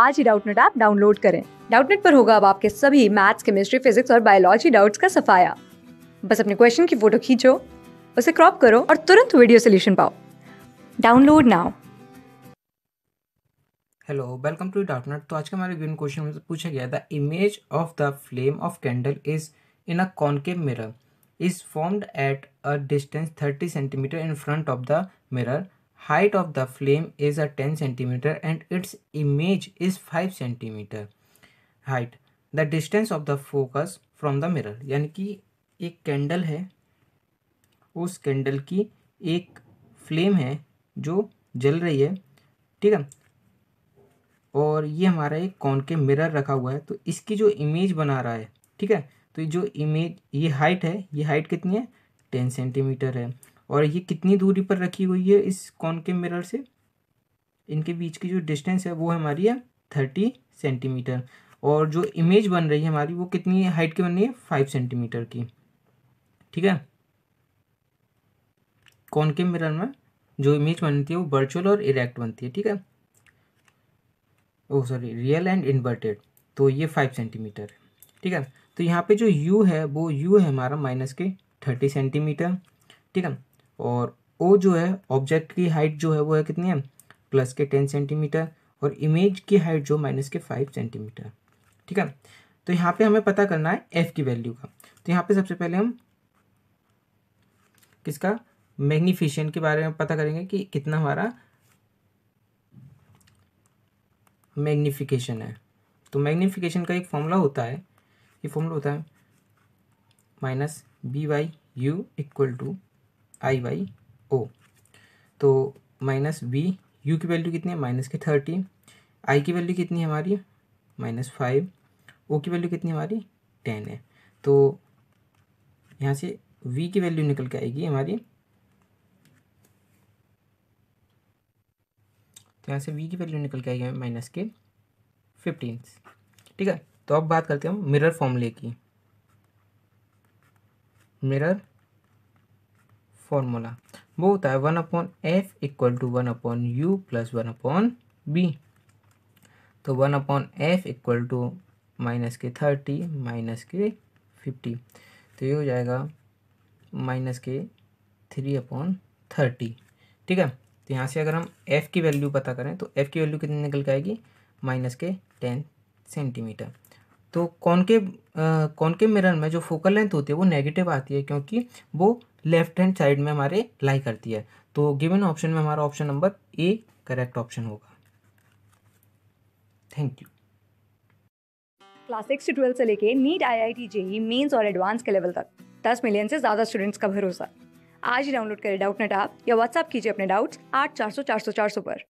आज ही Doubtnut app download करें डाउटनेट पर होगा अब आपके सभी मैथ्स केमिस्ट्री फिजिक्स और बायोलॉजी डाउट्स का सफाया बस अपने क्वेश्चन की फोटो खींचो उसे क्रॉप करो और तुरंत वीडियो सोल्यूशन पाओ download now hello welcome to Doubtnut तो आज के हमारे ग्रीन क्वेश्चन में पूछा गया the image of the flame of candle is in a concave mirror is formed at a distance 30 centimetre in front of the mirror height of the flame is a ten centimetre and its image is five centimetre height the distance of the focus from the mirror यानी कि एक candle है उस candle की एक flame है जो जल रही है ठीक है और ये हमारा एक कौन के मिरर रखा हुआ है तो इसकी जो इमेज बना रहा है ठीक है तो जो इमेज ये हाइट है ये हाइट कितनी है टेन सेंटीमीटर है और ये कितनी दूरी पर रखी हुई है इस कौन के मिरर से इनके बीच की जो डिस्टेंस है वो हमारी है थर्टी सेंटीमीटर और जो इमेज बन रही है हमारी वो कितनी हाइट की बन रही है फाइव सेंटीमीटर की ठीक है के मिरर में जो इमेज बनती है वो वर्चुअल और इरेक्ट बनती है ठीक है oh sorry real and inverted तो ये फाइव सेंटीमीटर है ठीक है तो यहाँ पे जो यू है वो यू है हमारा माइनस के थर्टी सेंटीमीटर ठीक है और ओ जो है ऑब्जेक्ट की हाइट जो है वो है कितनी है प्लस के टेन सेंटीमीटर और इमेज की हाइट जो माइनस के फाइव सेंटीमीटर ठीक है तो यहाँ पे हमें पता करना है एफ की वैल्यू का तो यहाँ पे सबसे पहले हम किसका मैग्नीफिशियन के बारे में पता करेंगे कि कितना हमारा मैग्नीफिकेशन है तो मैग्नीफिकेशन का एक फॉर्मूला होता है ये फॉर्मूला होता है minus v by u equal to i by o तो माइनस बी यू की वैल्यू कितनी है माइनस की थर्टी आई की वैल्यू कितनी है हमारी माइनस फाइव ओ की वैल्यू कितनी हमारी टेन है तो यहाँ से वी की वैल्यू निकल के आएगी हमारी तो यहाँ से वी की वैल्यू निकल के आएगी माइनस के फिफ्टीन ठीक है तो अब बात करते हैं हम मिरर फॉर्मूले की मिरर फॉर्मूला वो होता है one upon f equal to one upon u plus one upon v तो one upon f equal to minus के थर्टी माइनस के फिफ्टी तो ये हो जाएगा माइनस के थ्री अपॉन थर्टी ठीक है तो यहाँ से अगर हम एफ़ की वैल्यू पता करें तो एफ़ की वैल्यू कितनी निकल के आएगी माइनस के टेन सेंटीमीटर तो कॉनकेव कॉनकेव मिरर में जो फोकल लेंथ होती है वो नेगेटिव आती है क्योंकि वो लेफ्ट हैंड साइड में हमारे लाई करती है तो गिवन ऑप्शन में हमारा option number A correct option होगा थैंक यू क्लास सिक्स से ट्वेल्थ से लेके NEET IIT JEE mains और एडवांस के लेवल तक दस मिलियन से ज़्यादा स्टूडेंट्स का भरोसा आज ही डाउनलोड करें डाउट नेट आप या व्हाट्सअप कीजिए अपने डाउट्स आठ चार सौ चार सौ चार सौ पर